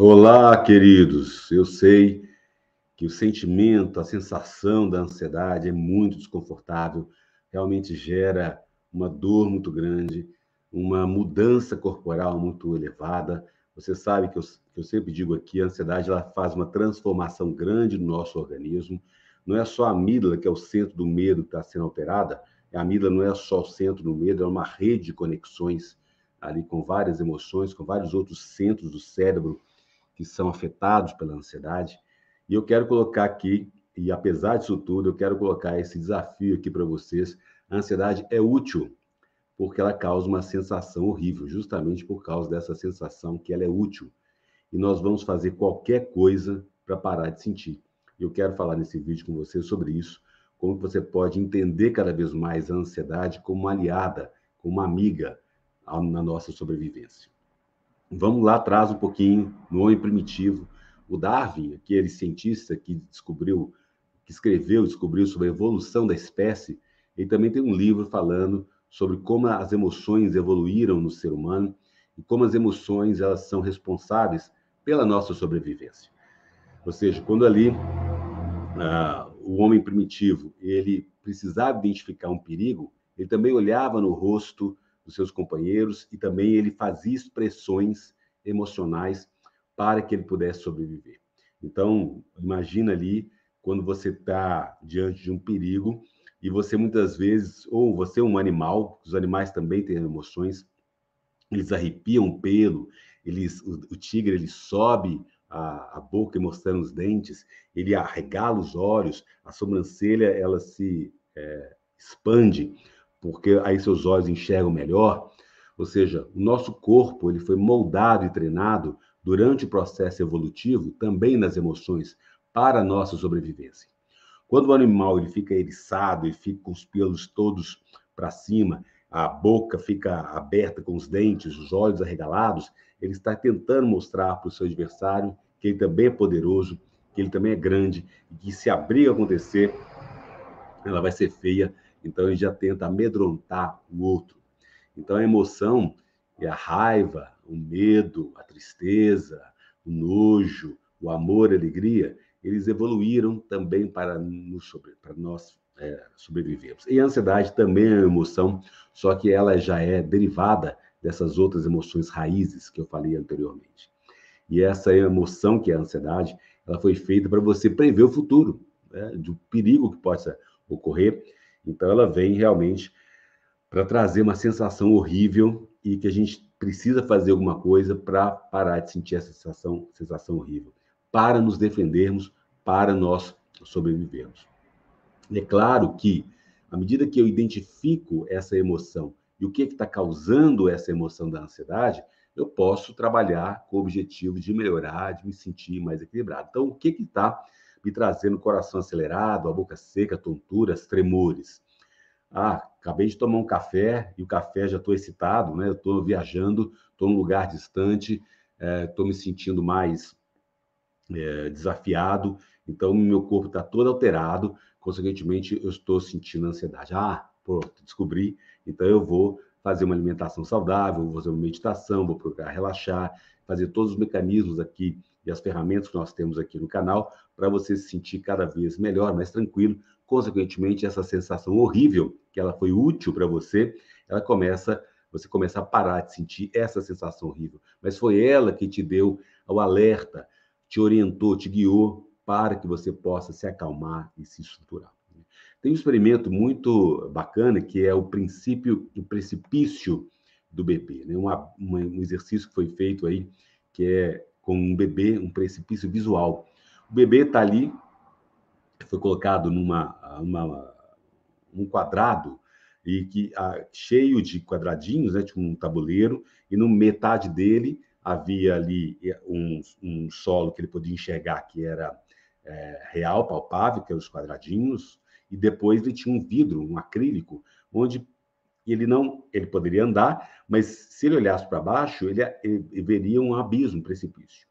Olá, queridos. Eu sei que o sentimento, a sensação da ansiedade é muito desconfortável, realmente gera uma dor muito grande, uma mudança corporal muito elevada. Você sabe que eu, que eu sempre digo aqui, a ansiedade ela faz uma transformação grande no nosso organismo. Não é só a amígdala que é o centro do medo que está sendo alterada. A amígdala não é só o centro do medo, é uma rede de conexões ali com várias emoções, com vários outros centros do cérebro que são afetados pela ansiedade. E eu quero colocar aqui, e apesar disso tudo, eu quero colocar esse desafio aqui para vocês. A ansiedade é útil, porque ela causa uma sensação horrível, justamente por causa dessa sensação que ela é útil. E nós vamos fazer qualquer coisa para parar de sentir. Eu quero falar nesse vídeo com vocês sobre isso, como você pode entender cada vez mais a ansiedade como uma aliada, como uma amiga na nossa sobrevivência. Vamos lá atrás um pouquinho, no homem primitivo. O Darwin, aquele cientista que descobriu, que escreveu, descobriu sobre a evolução da espécie, ele também tem um livro falando sobre como as emoções evoluíram no ser humano e como as emoções elas são responsáveis pela nossa sobrevivência. Ou seja, quando ali ah, o homem primitivo ele precisava identificar um perigo, ele também olhava no rosto dos seus companheiros e também ele fazia expressões emocionais para que ele pudesse sobreviver. Então, imagina ali quando você está diante de um perigo e você muitas vezes, ou você é um animal, os animais também têm emoções, eles arrepiam pelo, eles, o, o tigre ele sobe a, a boca mostrando os dentes, ele arregala os olhos, a sobrancelha ela se é, expande porque aí seus olhos enxergam melhor. Ou seja, o nosso corpo ele foi moldado e treinado durante o processo evolutivo, também nas emoções, para a nossa sobrevivência. Quando o animal ele fica eriçado e fica com os pelos todos para cima, a boca fica aberta com os dentes, os olhos arregalados, ele está tentando mostrar para o seu adversário que ele também é poderoso, que ele também é grande e que se a briga acontecer, ela vai ser feia então ele já tenta amedrontar o outro. Então a emoção e a raiva, o medo, a tristeza, o nojo, o amor, a alegria, eles evoluíram também para, nos sobre, para nós é, sobrevivermos. E a ansiedade também é uma emoção, só que ela já é derivada dessas outras emoções raízes que eu falei anteriormente. E essa emoção que é a ansiedade, ela foi feita para você prever o futuro, né, do perigo que possa ocorrer então ela vem realmente para trazer uma sensação horrível e que a gente precisa fazer alguma coisa para parar de sentir essa sensação, sensação horrível, para nos defendermos, para nós sobrevivermos. É claro que, à medida que eu identifico essa emoção e o que é está causando essa emoção da ansiedade, eu posso trabalhar com o objetivo de melhorar, de me sentir mais equilibrado. Então, o que está me trazendo coração acelerado, a boca seca, tonturas, tremores. Ah, acabei de tomar um café e o café já estou excitado, né? Eu estou viajando, estou num lugar distante, estou é, me sentindo mais é, desafiado, então meu corpo está todo alterado, consequentemente eu estou sentindo ansiedade. Ah, pronto, descobri, então eu vou fazer uma alimentação saudável, vou fazer uma meditação, vou procurar relaxar, fazer todos os mecanismos aqui e as ferramentas que nós temos aqui no canal para você se sentir cada vez melhor, mais tranquilo. Consequentemente, essa sensação horrível que ela foi útil para você, ela começa você começa a parar de sentir essa sensação horrível. Mas foi ela que te deu o alerta, te orientou, te guiou para que você possa se acalmar e se estruturar. Tem um experimento muito bacana que é o princípio, o precipício do bebê, né? Uma, uma, um exercício que foi feito aí que é com um bebê, um precipício visual. O bebê está ali, foi colocado numa uma, um quadrado e que a, cheio de quadradinhos, né, tipo um tabuleiro, e no metade dele havia ali eh, um, um solo que ele podia enxergar que era é, real, palpável, que eram os quadradinhos, e depois ele tinha um vidro, um acrílico, onde ele não, ele poderia andar, mas se ele olhasse para baixo, ele, ele veria um abismo, um precipício.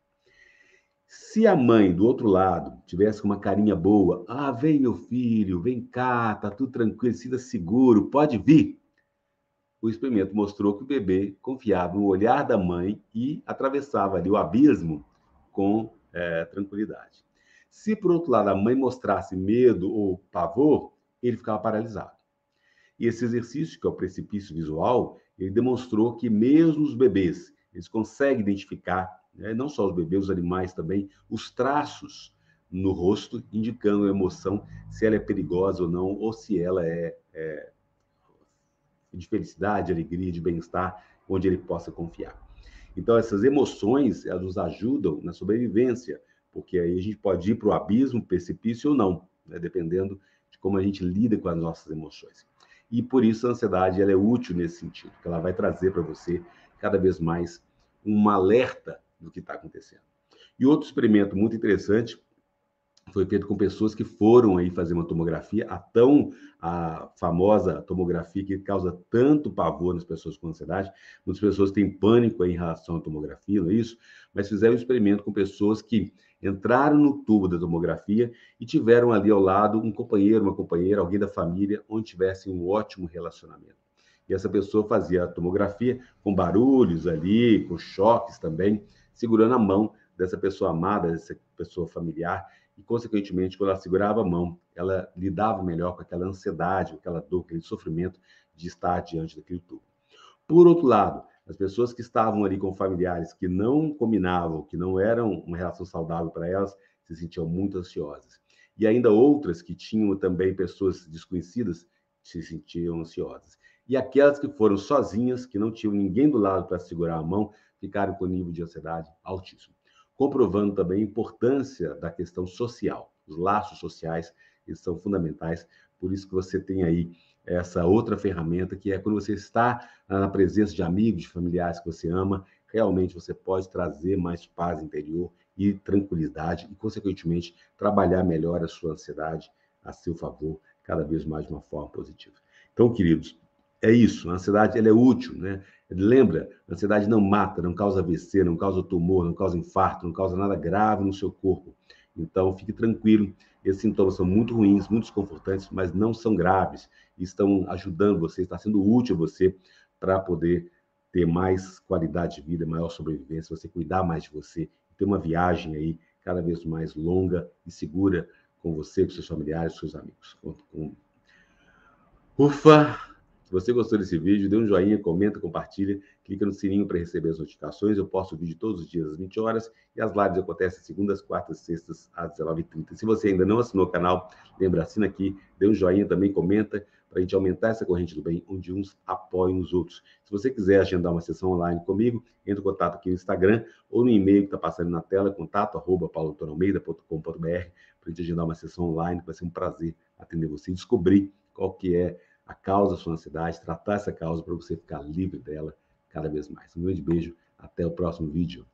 Se a mãe do outro lado tivesse uma carinha boa, ah, vem meu filho, vem cá, tá tudo tranquilo, sinta seguro, pode vir. O experimento mostrou que o bebê confiava no olhar da mãe e atravessava ali o abismo com é, tranquilidade. Se, por outro lado, a mãe mostrasse medo ou pavor, ele ficava paralisado. E esse exercício, que é o precipício visual, ele demonstrou que mesmo os bebês, eles conseguem identificar, né, não só os bebês, os animais também, os traços no rosto, indicando a emoção, se ela é perigosa ou não, ou se ela é, é de felicidade, alegria, de bem-estar, onde ele possa confiar. Então, essas emoções, elas nos ajudam na sobrevivência, porque aí a gente pode ir para o abismo, precipício ou não, né? dependendo de como a gente lida com as nossas emoções. E por isso a ansiedade ela é útil nesse sentido, porque ela vai trazer para você cada vez mais um alerta do que está acontecendo. E outro experimento muito interessante foi feito com pessoas que foram aí fazer uma tomografia, a tão a famosa tomografia que causa tanto pavor nas pessoas com ansiedade. Muitas pessoas têm pânico em relação à tomografia, não é isso? Mas fizeram um experimento com pessoas que entraram no tubo da tomografia e tiveram ali ao lado um companheiro, uma companheira, alguém da família, onde tivessem um ótimo relacionamento. E essa pessoa fazia a tomografia com barulhos ali, com choques também, segurando a mão dessa pessoa amada, dessa pessoa familiar, e, consequentemente, quando ela segurava a mão, ela lidava melhor com aquela ansiedade, com aquela dor, aquele sofrimento de estar diante daquele tudo. Por outro lado, as pessoas que estavam ali com familiares que não combinavam, que não eram uma relação saudável para elas, se sentiam muito ansiosas. E ainda outras que tinham também pessoas desconhecidas se sentiam ansiosas. E aquelas que foram sozinhas, que não tinham ninguém do lado para segurar a mão, ficaram com nível de ansiedade altíssimo comprovando também a importância da questão social. Os laços sociais eles são fundamentais, por isso que você tem aí essa outra ferramenta que é quando você está ah, na presença de amigos, de familiares que você ama, realmente você pode trazer mais paz interior e tranquilidade e, consequentemente, trabalhar melhor a sua ansiedade a seu favor, cada vez mais de uma forma positiva. Então, queridos, é isso. A ansiedade ela é útil, né? Lembra, a ansiedade não mata, não causa AVC, não causa tumor, não causa infarto, não causa nada grave no seu corpo. Então, fique tranquilo. Esses sintomas são muito ruins, muito desconfortantes, mas não são graves. Estão ajudando você, está sendo útil a você para poder ter mais qualidade de vida, maior sobrevivência, você cuidar mais de você, ter uma viagem aí cada vez mais longa e segura com você, com seus familiares, com seus amigos. Ufa, se você gostou desse vídeo, dê um joinha, comenta, compartilha, clica no sininho para receber as notificações. Eu posto o vídeo todos os dias às 20 horas e as lives acontecem segundas, quartas, sextas às 19h30. Se você ainda não assinou o canal, lembra, assina aqui, dê um joinha também, comenta, para a gente aumentar essa corrente do bem, onde uns apoiam os outros. Se você quiser agendar uma sessão online comigo, entre em contato aqui no Instagram ou no e-mail que está passando na tela, contato arroba para a gente agendar uma sessão online, vai ser um prazer atender você e descobrir qual que é a causa da sua ansiedade, tratar essa causa para você ficar livre dela cada vez mais. Um grande beijo, até o próximo vídeo.